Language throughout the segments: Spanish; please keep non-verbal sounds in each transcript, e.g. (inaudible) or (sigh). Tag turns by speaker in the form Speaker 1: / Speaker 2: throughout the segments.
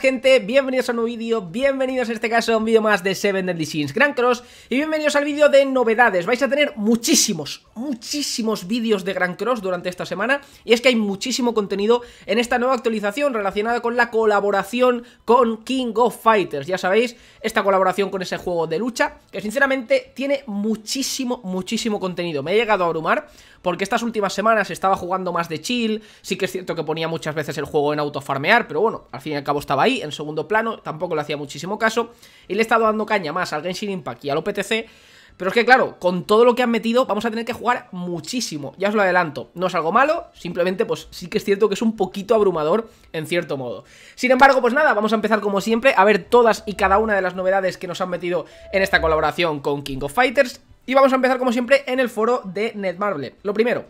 Speaker 1: gente, bienvenidos a un nuevo vídeo, bienvenidos en este caso a un vídeo más de Seven Deadly Sins Grand Cross y bienvenidos al vídeo de novedades, vais a tener muchísimos, muchísimos vídeos de Grand Cross durante esta semana y es que hay muchísimo contenido en esta nueva actualización relacionada con la colaboración con King of Fighters, ya sabéis, esta colaboración con ese juego de lucha que sinceramente tiene muchísimo, muchísimo contenido, me ha llegado a abrumar porque estas últimas semanas estaba jugando más de chill, sí que es cierto que ponía muchas veces el juego en autofarmear, pero bueno, al fin y al cabo estaba ahí, en segundo plano, tampoco le hacía muchísimo caso. Y le he estado dando caña más al Genshin Impact y al OPTC. Pero es que claro, con todo lo que han metido vamos a tener que jugar muchísimo, ya os lo adelanto. No es algo malo, simplemente pues sí que es cierto que es un poquito abrumador en cierto modo. Sin embargo, pues nada, vamos a empezar como siempre a ver todas y cada una de las novedades que nos han metido en esta colaboración con King of Fighters. Y vamos a empezar como siempre en el foro de Netmarble. Lo primero,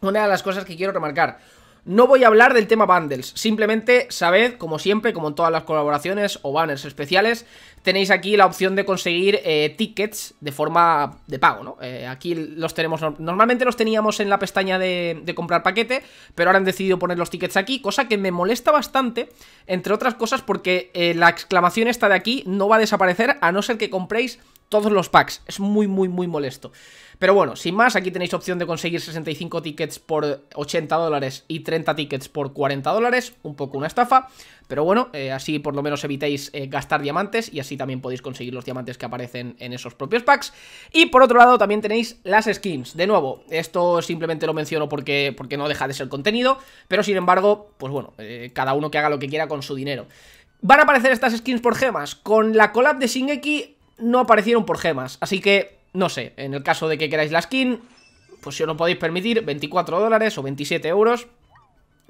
Speaker 1: una de las cosas que quiero remarcar... No voy a hablar del tema bundles, simplemente sabed, como siempre, como en todas las colaboraciones o banners especiales, tenéis aquí la opción de conseguir eh, tickets de forma de pago, ¿no? Eh, aquí los tenemos, normalmente los teníamos en la pestaña de, comprar paquete, pero ahora han decidido poner los tickets aquí, cosa que me molesta bastante, entre otras cosas porque eh, la exclamación esta de aquí no va a desaparecer a no ser que compréis todos los packs. Es muy, muy, muy molesto. Pero bueno, sin más, aquí tenéis opción de conseguir 65 tickets por 80 dólares y 30 tickets por 40 dólares. Un poco una estafa, pero bueno, eh, así por lo menos evitéis eh, gastar diamantes y así también podéis conseguir los diamantes que aparecen en esos propios packs. Y por otro lado también tenéis las skins. De nuevo, esto simplemente lo menciono porque, porque no deja de ser contenido, pero sin embargo, pues bueno, eh, cada uno que haga lo que quiera con su dinero. Van a aparecer estas skins por gemas. Con la collab de Shingeki no aparecieron por gemas. Así que, no sé, en el caso de que queráis la skin, pues si os lo podéis permitir, 24 dólares o 27 euros.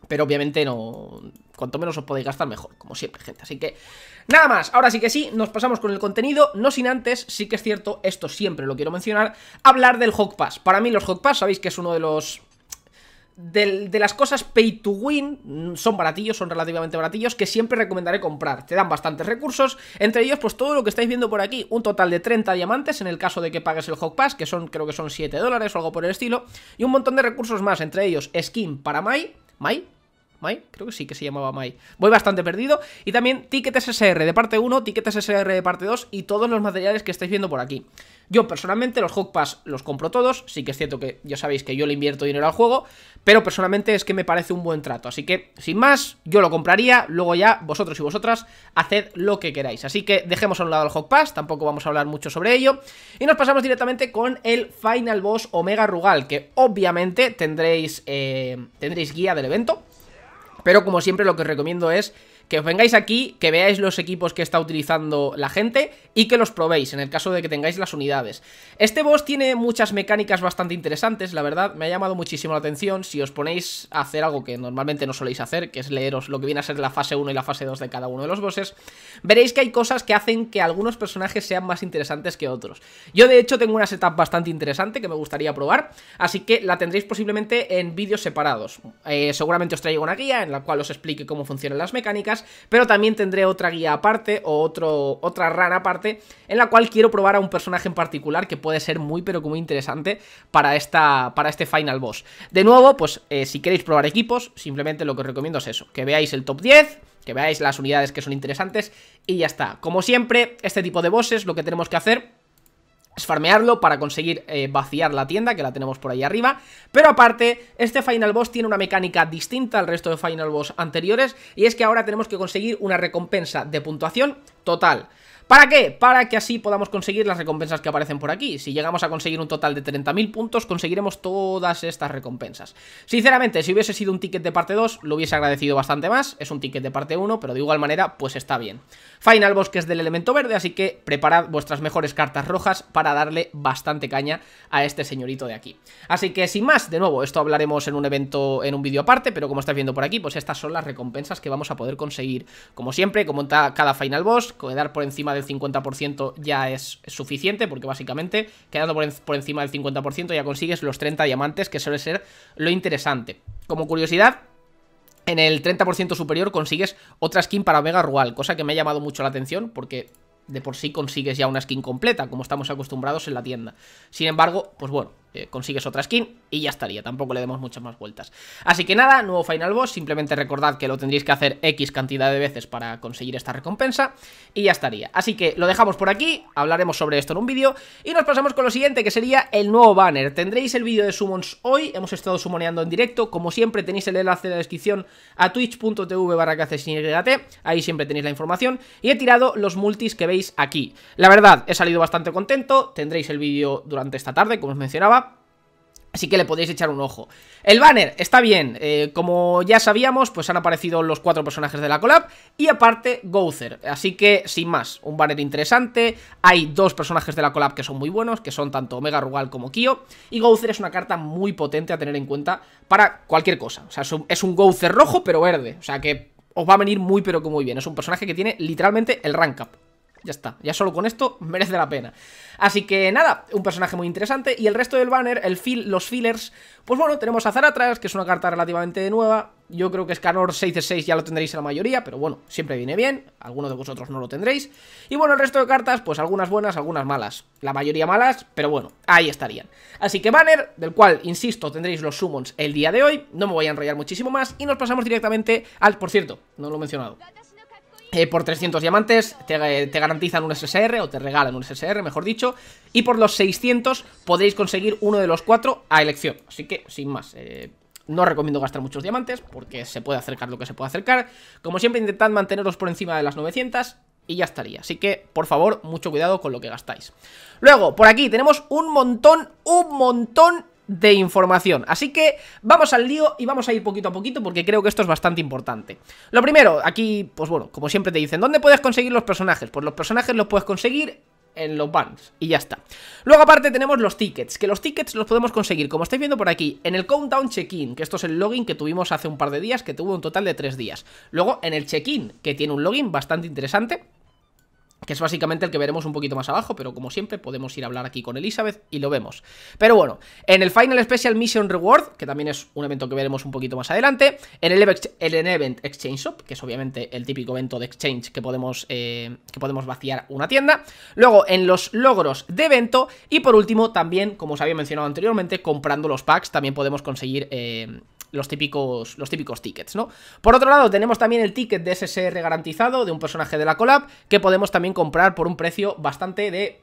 Speaker 1: Pero obviamente no... Cuanto menos os podéis gastar, mejor, como siempre, gente. Así que, nada más. Ahora sí que sí, nos pasamos con el contenido. No sin antes, sí que es cierto, esto siempre lo quiero mencionar, hablar del Hawk Pass. Para mí los Hawk Pass, sabéis que es uno de los de, las cosas pay to win, son baratillos, son relativamente baratillos, que siempre recomendaré comprar. Te dan bastantes recursos, entre ellos pues todo lo que estáis viendo por aquí, un total de 30 diamantes en el caso de que pagues el Hawk Pass, que son creo que son 7 dólares o algo por el estilo, y un montón de recursos más, entre ellos skin para Mai, Mai, creo que sí que se llamaba Mai. Voy bastante perdido. Y también tickets SR de parte 1, tickets SR de parte 2 y todos los materiales que estáis viendo por aquí. Yo personalmente los Hawk Pass los compro todos, sí que es cierto que ya sabéis que yo le invierto dinero al juego, pero personalmente es que me parece un buen trato. Así que, sin más, yo lo compraría, luego ya vosotros y vosotras haced lo que queráis. Así que dejemos a un lado el Hawk Pass, tampoco vamos a hablar mucho sobre ello. Y nos pasamos directamente con el Final Boss Omega Rugal, que obviamente tendréis, eh, tendréis guía del evento. Pero como siempre lo que recomiendo es que os vengáis aquí, que veáis los equipos que está utilizando la gente y que los probéis, en el caso de que tengáis las unidades. Este boss tiene muchas mecánicas bastante interesantes, la verdad, me ha llamado muchísimo la atención. Si os ponéis a hacer algo que normalmente no soléis hacer, que es leeros lo que viene a ser la fase 1 y la fase 2 de cada uno de los bosses, veréis que hay cosas que hacen que algunos personajes sean más interesantes que otros. Yo, de hecho, tengo una setup bastante interesante que me gustaría probar, así que la tendréis posiblemente en vídeos separados. Eh, seguramente os traigo una guía en la cual os explique cómo funcionan las mecánicas pero también tendré otra guía aparte o otro, otra rara aparte en la cual quiero probar a un personaje en particular que puede ser muy pero que muy interesante para, esta, para este final boss. De nuevo, pues eh, si queréis probar equipos, simplemente lo que os recomiendo es eso, que veáis el top 10, que veáis las unidades que son interesantes y ya está. Como siempre, este tipo de bosses lo que tenemos que hacer es farmearlo para conseguir eh, vaciar la tienda, que la tenemos por ahí arriba. Pero aparte, este Final Boss tiene una mecánica distinta al resto de Final Boss anteriores, y es que ahora tenemos que conseguir una recompensa de puntuación total. ¿Para qué? Para que así podamos conseguir las recompensas que aparecen por aquí. Si llegamos a conseguir un total de 30.000 puntos, conseguiremos todas estas recompensas. Sinceramente, si hubiese sido un ticket de parte 2, lo hubiese agradecido bastante más. Es un ticket de parte 1, pero de igual manera, pues está bien. Final boss que es del elemento verde, así que preparad vuestras mejores cartas rojas para darle bastante caña a este señorito de aquí. Así que sin más, de nuevo, esto hablaremos en un evento, en un vídeo aparte, pero como estáis viendo por aquí, pues estas son las recompensas que vamos a poder conseguir. Como siempre, como cada final boss, quedar por encima de el 50% ya es suficiente, porque básicamente quedando por, encima del 50% ya consigues los 30 diamantes, que suele ser lo interesante. Como curiosidad, en el 30% superior consigues otra skin para Omega Rural, cosa que me ha llamado mucho la atención porque de por sí consigues ya una skin completa, como estamos acostumbrados en la tienda. Sin embargo, pues bueno, eh, consigues otra skin y ya estaría, tampoco le demos muchas más vueltas. Así que nada, nuevo Final Boss, simplemente recordad que lo tendréis que hacer X cantidad de veces para conseguir esta recompensa y ya estaría. Así que lo dejamos por aquí, hablaremos sobre esto en un vídeo y nos pasamos con lo siguiente que sería el nuevo banner. Tendréis el vídeo de summons hoy, hemos estado Sumoneando en directo, como siempre tenéis el enlace de la descripción a twitch.tv barra ahí siempre tenéis la información y he tirado los multis que veis aquí. La verdad, he salido bastante contento, tendréis el vídeo durante esta tarde, como os mencionaba. Así que le podéis echar un ojo. El banner está bien. Eh, como ya sabíamos, pues han aparecido los cuatro personajes de la collab. Y aparte, Gozer. Así que, sin más, un banner interesante. Hay dos personajes de la collab que son muy buenos, que son tanto Omega Rugal como Kyo. Y Gozer es una carta muy potente a tener en cuenta para cualquier cosa. O sea, es un, es rojo, pero verde. O sea que os va a venir muy, pero que muy bien. Es un personaje que tiene literalmente el rank up ya está, ya solo con esto (laughs) merece la pena. Así que nada, un personaje muy interesante y el resto del banner, el fill, los fillers, pues bueno, tenemos a Zaratras, que es una carta relativamente nueva, yo creo que Scanor 6 de 6 ya lo tendréis en la mayoría, pero bueno, siempre viene bien, algunos de vosotros no lo tendréis. Y bueno, el resto de cartas, pues algunas buenas, algunas malas, la mayoría malas, pero bueno, ahí estarían. Así que banner, del cual, insisto, tendréis los summons el día de hoy, no me voy a enrollar muchísimo más y nos pasamos directamente al, por cierto, no lo he mencionado. Eh, por 300 diamantes eh, te, garantizan un SSR, o te regalan un SSR, mejor dicho. Y por los 600 podéis conseguir uno de los cuatro a elección. Así que, sin más, eh, no recomiendo gastar muchos diamantes, porque se puede acercar lo que se puede acercar. Como siempre, intentad manteneros por encima de las 900 y ya estaría. Así que, por favor, mucho cuidado con lo que gastáis. Luego, por aquí tenemos un montón, un montón de información. Así que vamos al lío y vamos a ir poquito a poquito porque creo que esto es bastante importante. Lo primero, aquí, pues bueno, como siempre te dicen, ¿dónde puedes conseguir los personajes? Pues los personajes los puedes conseguir en los bans y ya está. Luego aparte tenemos los tickets, que los tickets los podemos conseguir, como estáis viendo por aquí, en el countdown check-in, que esto es el login que tuvimos hace un par de días, que tuvo un total de tres días. Luego en el check-in, que tiene un login bastante interesante, que es básicamente el que veremos un poquito más abajo, pero como siempre podemos ir a hablar aquí con Elizabeth y lo vemos. Pero bueno, en el Final Special Mission Reward, que también es un evento que veremos un poquito más adelante, en el, Event Exchange Shop, que es obviamente el típico evento de exchange que podemos, eh, que podemos vaciar una tienda, luego en los logros de evento y por último también, como os había mencionado anteriormente, comprando los packs también podemos conseguir... Eh, los típicos, los típicos tickets, ¿no? Por otro lado, tenemos también el ticket de SSR garantizado de un personaje de la collab que podemos también comprar por un precio bastante de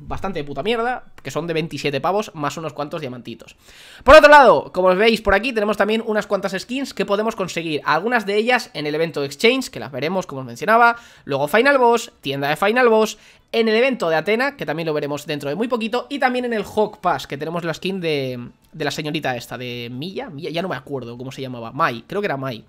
Speaker 1: bastante de puta mierda, que son de 27 pavos más unos cuantos diamantitos. Por otro lado, como veis por aquí, tenemos también unas cuantas skins que podemos conseguir, algunas de ellas en el evento Exchange, que las veremos como os mencionaba, luego Final Boss, tienda de Final Boss, en el evento de Atena, que también lo veremos dentro de muy poquito, y también en el Hawk Pass, que tenemos la skin de, de la señorita esta, de Milla, Milla, ya no me acuerdo cómo se llamaba, Mai, creo que era Mai.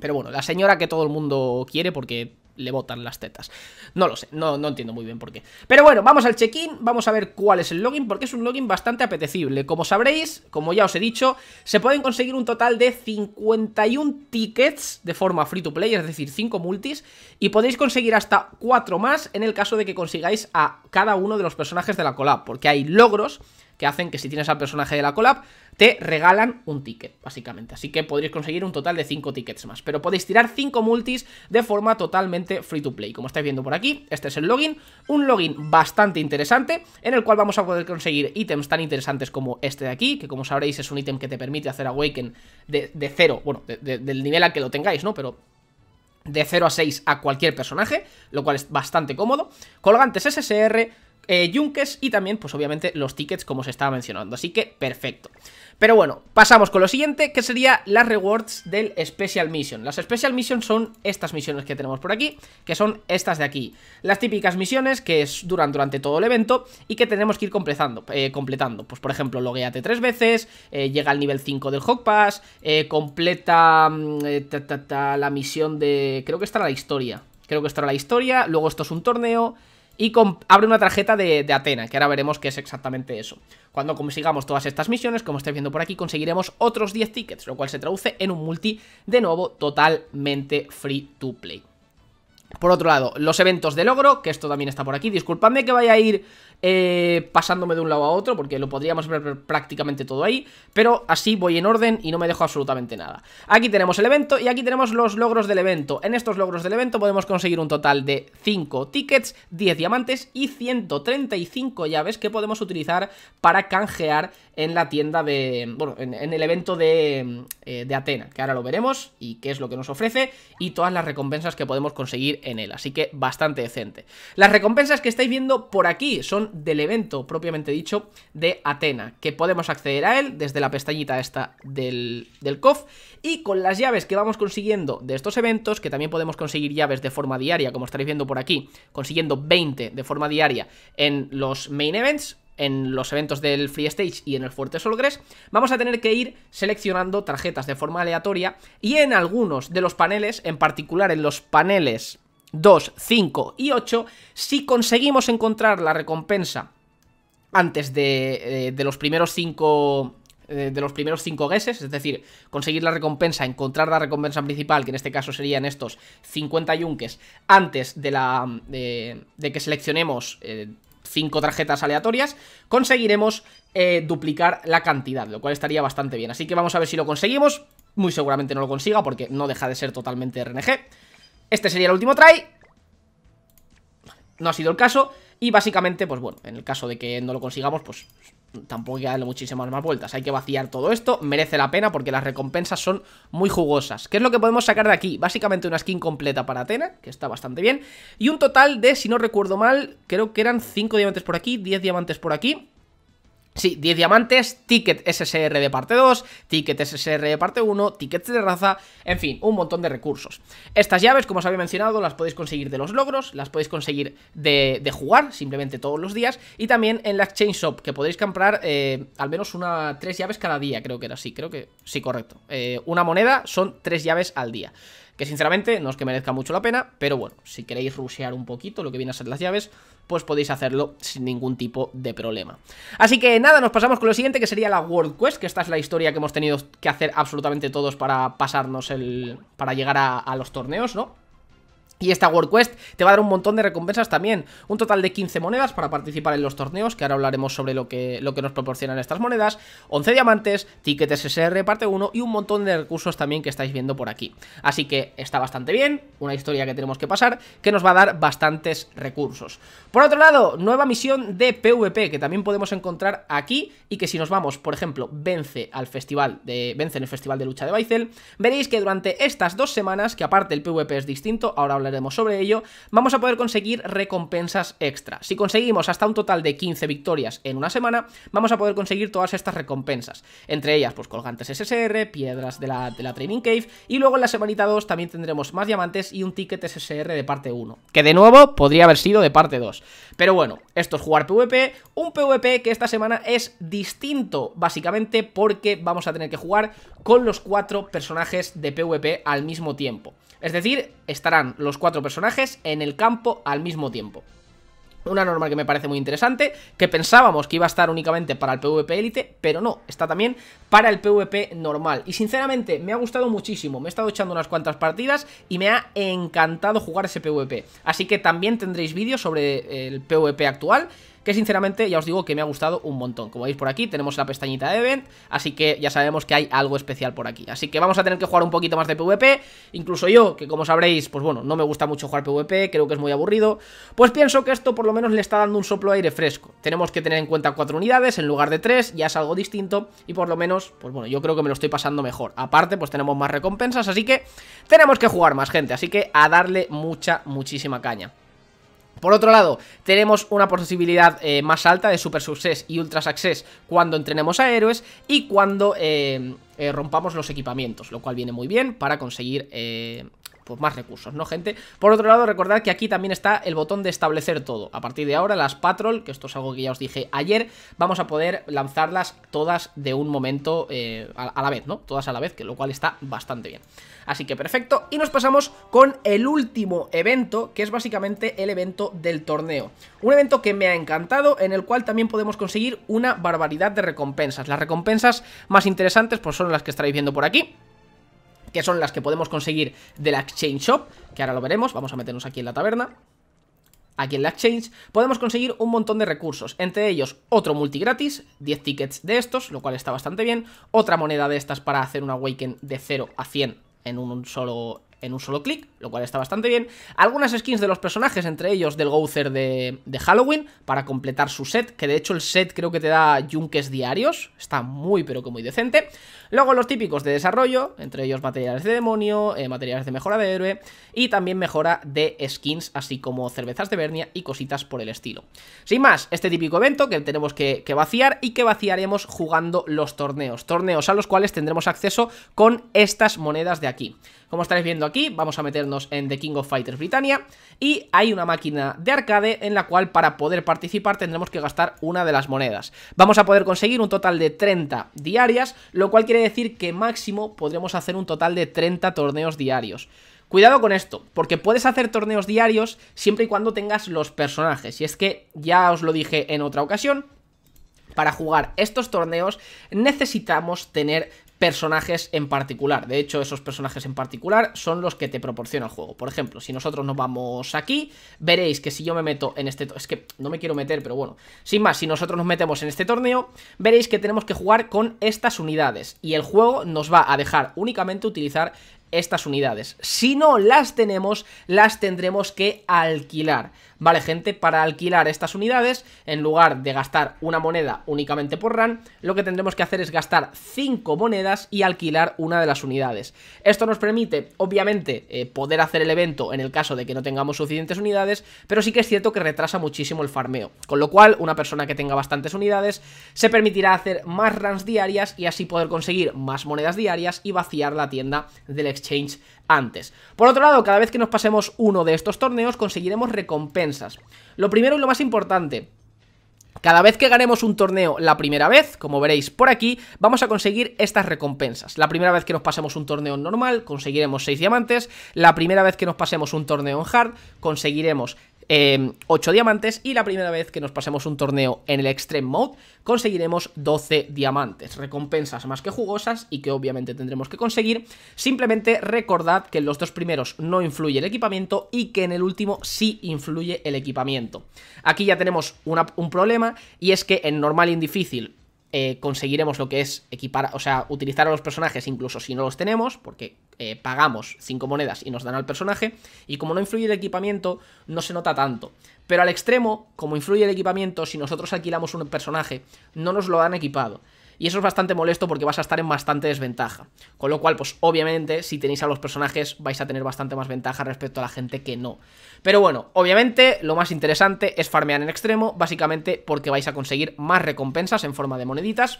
Speaker 1: Pero bueno, la señora que todo el mundo quiere porque le botan las tetas. No lo sé, no, no entiendo muy bien por qué. Pero bueno, vamos al check-in, vamos a ver cuál es el login, porque es un login bastante apetecible. Como sabréis, como ya os he dicho, se pueden conseguir un total de 51 tickets de forma free to play, es decir, 5 multis, y podéis conseguir hasta 4 más en el caso de que consigáis a cada uno de los personajes de la collab, porque hay logros que hacen que si tienes al personaje de la collab te regalan un ticket, básicamente. Así que podréis conseguir un total de 5 tickets más. Pero podéis tirar 5 multis de forma totalmente free to play. Como estáis viendo por aquí, este es el login. Un login bastante interesante, en el cual vamos a poder conseguir ítems tan interesantes como este de aquí, que como sabréis es un ítem que te permite hacer Awaken de, de cero, bueno, del nivel al que lo tengáis, ¿no? Pero de 0 a 6 a cualquier personaje, lo cual es bastante cómodo. Colgantes SSR, eh, y también, pues obviamente, los tickets como se estaba mencionando. Así que, perfecto. Pero bueno, pasamos con lo siguiente, que sería las rewards del Special Mission. Las Special mission son estas misiones que tenemos por aquí, que son estas de aquí. Las típicas misiones que duran durante todo el evento y que tenemos que ir completando. Eh, completando. Pues por ejemplo, logueate tres veces, eh, llega al nivel 5 del Hawk Pass, completa mm, la misión de... Creo que estará la historia. Creo que estará la historia, luego esto es un torneo, y abre una tarjeta de, Atena, que ahora veremos qué es exactamente eso. Cuando consigamos todas estas misiones, como estáis viendo por aquí, conseguiremos otros 10 tickets, lo cual se traduce en un multi, de nuevo, totalmente free to play. Por otro lado, los eventos de logro, que esto también está por aquí. Disculpadme que vaya a ir eh, pasándome de un lado a otro, porque lo podríamos ver prácticamente todo ahí. Pero así voy en orden y no me dejo absolutamente nada. Aquí tenemos el evento y aquí tenemos los logros del evento. En estos logros del evento podemos conseguir un total de 5 tickets, 10 diamantes y 135 llaves que podemos utilizar para canjear en la tienda de... bueno, en, el evento de, eh, de Atena, que ahora lo veremos y qué es lo que nos ofrece y todas las recompensas que podemos conseguir en él, así que bastante decente. Las recompensas que estáis viendo por aquí son del evento propiamente dicho de Atena, que podemos acceder a él desde la pestañita esta del, del COF y con las llaves que vamos consiguiendo de estos eventos, que también podemos conseguir llaves de forma diaria, como estaréis viendo por aquí, consiguiendo 20 de forma diaria en los main events, en los eventos del Free Stage y en el Fuerte Solgres, vamos a tener que ir seleccionando tarjetas de forma aleatoria y en algunos de los paneles, en particular en los paneles 2, 5 y 8, si conseguimos encontrar la recompensa antes de, eh, de los primeros 5 eh, de los primeros 5 guesses, es decir, conseguir la recompensa, encontrar la recompensa principal, que en este caso serían estos 50 yunques, antes de, la, de, que seleccionemos eh, 5 tarjetas aleatorias, conseguiremos eh, duplicar la cantidad, lo cual estaría bastante bien. Así que vamos a ver si lo conseguimos. Muy seguramente no lo consiga porque no deja de ser totalmente RNG. Este sería el último try. No ha sido el caso. Y básicamente, pues bueno, en el caso de que no lo consigamos, pues tampoco hay darle muchísimas más vueltas. Hay que vaciar todo esto, merece la pena porque las recompensas son muy jugosas. ¿Qué es lo que podemos sacar de aquí? Básicamente una skin completa para Atena, que está bastante bien. Y un total de, si no recuerdo mal, creo que eran 5 diamantes por aquí, 10 diamantes por aquí. Sí, 10 diamantes, ticket SSR de parte 2, ticket SSR de parte 1, tickets de raza, en fin, un montón de recursos. Estas llaves, como os había mencionado, las podéis conseguir de los logros, las podéis conseguir de, jugar, simplemente todos los días, y también en la Exchange Shop, que podéis comprar eh, al menos una, tres llaves cada día, creo que era así, creo que sí, correcto. Eh, una moneda son tres llaves al día. Que sinceramente no es que merezca mucho la pena, pero bueno, si queréis rusear un poquito lo que viene a ser las llaves, pues podéis hacerlo sin ningún tipo de problema. Así que nada, nos pasamos con lo siguiente, que sería la World Quest, que esta es la historia que hemos tenido que hacer absolutamente todos para pasarnos el... para llegar a los torneos, ¿no? Y esta World Quest te va a dar un montón de recompensas también. Un total de 15 monedas para participar en los torneos, que ahora hablaremos sobre lo que, lo que nos proporcionan estas monedas. 11 diamantes, tickets SR parte 1 y un montón de recursos también que estáis viendo por aquí. Así que está bastante bien, una historia que tenemos que pasar, que nos va a dar bastantes recursos. Por otro lado, nueva misión de PvP, que también podemos encontrar aquí y que si nos vamos, por ejemplo, vence al festival de, vence en el festival de lucha de Baizel, veréis que durante estas dos semanas, que aparte el PvP es distinto, ahora hablaré sobre ello, vamos a poder conseguir recompensas extra. Si conseguimos hasta un total de 15 victorias en una semana, vamos a poder conseguir todas estas recompensas. Entre ellas, pues colgantes SSR, piedras de la, de la Training Cave, y luego en la semanita 2 también tendremos más diamantes y un ticket SSR de parte 1. Que de nuevo podría haber sido de parte 2. Pero bueno, esto es jugar PvP, un PvP que esta semana es distinto, básicamente porque vamos a tener que jugar con los cuatro personajes de PvP al mismo tiempo. Es decir, estarán los cuatro personajes en el campo al mismo tiempo. Una norma que me parece muy interesante, que pensábamos que iba a estar únicamente para el PvP élite, pero no, está también para el PvP normal. Y sinceramente, me ha gustado muchísimo, me he estado echando unas cuantas partidas y me ha encantado jugar ese PvP. Así que también tendréis vídeos sobre el PvP actual que sinceramente ya os digo que me ha gustado un montón. Como veis por aquí tenemos la pestañita de event, así que ya sabemos que hay algo especial por aquí. Así que vamos a tener que jugar un poquito más de PvP, incluso yo, que como sabréis, pues bueno, no me gusta mucho jugar PvP, creo que es muy aburrido, pues pienso que esto por lo menos le está dando un soplo de aire fresco. Tenemos que tener en cuenta cuatro unidades en lugar de tres, ya es algo distinto y por lo menos, pues bueno, yo creo que me lo estoy pasando mejor. Aparte, pues tenemos más recompensas, así que tenemos que jugar más gente, así que a darle mucha, muchísima caña. Por otro lado, tenemos una posibilidad eh, más alta de Super Success y Ultra Success cuando entrenemos a héroes y cuando eh, eh, rompamos los equipamientos, lo cual viene muy bien para conseguir pues más recursos, ¿no, gente? Por otro lado, recordad que aquí también está el botón de establecer todo. A partir de ahora, las patrol, que esto es algo que ya os dije ayer, vamos a poder lanzarlas todas de un momento eh, a, la vez, ¿no? Todas a la vez, que lo cual está bastante bien. Así que perfecto, y nos pasamos con el último evento, que es básicamente el evento del torneo. Un evento que me ha encantado, en el cual también podemos conseguir una barbaridad de recompensas. Las recompensas más interesantes pues son las que estaréis viendo por aquí que son las que podemos conseguir de la Exchange Shop, que ahora lo veremos, vamos a meternos aquí en la taberna. Aquí en la Exchange podemos conseguir un montón de recursos, entre ellos otro multi gratis, 10 tickets de estos, lo cual está bastante bien, otra moneda de estas para hacer un awaken de 0 a 100 en un solo en un solo clic, lo cual está bastante bien. Algunas skins de los personajes, entre ellos del Gouther de, Halloween, para completar su set, que de hecho el set creo que te da yunques diarios, está muy pero que muy decente. Luego los típicos de desarrollo, entre ellos materiales de demonio, eh, materiales de mejora de héroe, y también mejora de skins, así como cervezas de vernia... y cositas por el estilo. Sin más, este típico evento que tenemos que vaciar y que vaciaremos jugando los torneos, torneos a los cuales tendremos acceso con estas monedas de aquí. Como estaréis viendo aquí, vamos a meternos en The King of Fighters Britannia y hay una máquina de arcade en la cual para poder participar tendremos que gastar una de las monedas. Vamos a poder conseguir un total de 30 diarias, lo cual quiere decir que máximo podremos hacer un total de 30 torneos diarios. Cuidado con esto, porque puedes hacer torneos diarios siempre y cuando tengas los personajes. Y es que ya os lo dije en otra ocasión, para jugar estos torneos necesitamos tener personajes en particular. De hecho, esos personajes en particular son los que te proporciona el juego. Por ejemplo, si nosotros nos vamos aquí, veréis que si yo me meto en este... Es que no me quiero meter, pero bueno. Sin más, si nosotros nos metemos en este torneo, veréis que tenemos que jugar con estas unidades. Y el juego nos va a dejar únicamente utilizar estas unidades. Si no las tenemos, las tendremos que alquilar. Vale, gente, para alquilar estas unidades, en lugar de gastar una moneda únicamente por run, lo que tendremos que hacer es gastar 5 monedas y alquilar una de las unidades. Esto nos permite, obviamente, eh, poder hacer el evento en el caso de que no tengamos suficientes unidades, pero sí que es cierto que retrasa muchísimo el farmeo. Con lo cual, una persona que tenga bastantes unidades se permitirá hacer más runs diarias y así poder conseguir más monedas diarias y vaciar la tienda del exchange antes. Por otro lado, cada vez que nos pasemos uno de estos torneos, conseguiremos recompensas lo primero y lo más importante, cada vez que ganemos un torneo la primera vez, como veréis por aquí, vamos a conseguir estas recompensas. La primera vez que nos pasemos un torneo normal, conseguiremos 6 diamantes. La primera vez que nos pasemos un torneo en hard, conseguiremos 8 em, diamantes y la primera vez que nos pasemos un torneo en el Extreme Mode conseguiremos 12 diamantes, recompensas más que jugosas y que obviamente tendremos que conseguir. Simplemente recordad que en los dos primeros no influye el equipamiento y que en el último sí influye el equipamiento. Aquí ya tenemos un problema y es que en normal y en difícil eh, conseguiremos lo que es equipar, o sea, utilizar a los personajes incluso si no los tenemos, porque eh, pagamos 5 monedas y nos dan al personaje, y como no influye el equipamiento, no se nota tanto. Pero al extremo, como influye el equipamiento, si nosotros alquilamos un personaje, no nos lo han equipado y eso es bastante molesto porque vas a estar en bastante desventaja. Con lo cual, pues obviamente, si tenéis a los personajes vais a tener bastante más ventaja respecto a la gente que no. Pero bueno, obviamente lo más interesante es farmear en extremo, básicamente porque vais a conseguir más recompensas en forma de moneditas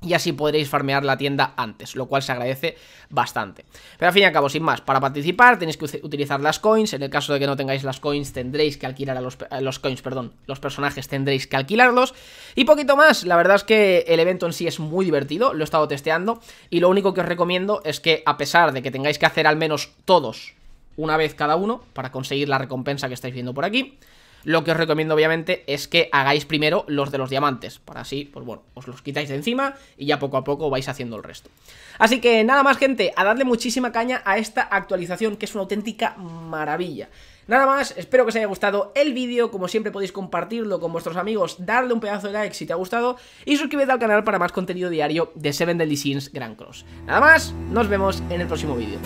Speaker 1: y así podréis farmear la tienda antes, lo cual se agradece bastante. Pero al fin y al cabo, sin más, para participar tenéis que utilizar las coins, en el caso de que no tengáis las coins tendréis que alquilar a los, los coins, perdón, los personajes tendréis que alquilarlos y poquito más, la verdad es que el evento en sí es muy divertido, lo he estado testeando y lo único que os recomiendo es que a pesar de que tengáis que hacer al menos todos una vez cada uno para conseguir la recompensa que estáis viendo por aquí, lo que os recomiendo obviamente es que hagáis primero los de los diamantes, para así, pues bueno, os los quitáis de encima y ya poco a poco vais haciendo el resto. Así que nada más gente, a darle muchísima caña a esta actualización que es una auténtica maravilla. Nada más, espero que os haya gustado el vídeo, como siempre podéis compartirlo con vuestros amigos, darle un pedazo de like si te ha gustado y suscríbete al canal para más contenido diario de Seven Deadly Sins Grand Cross. Nada más, nos vemos en el próximo vídeo.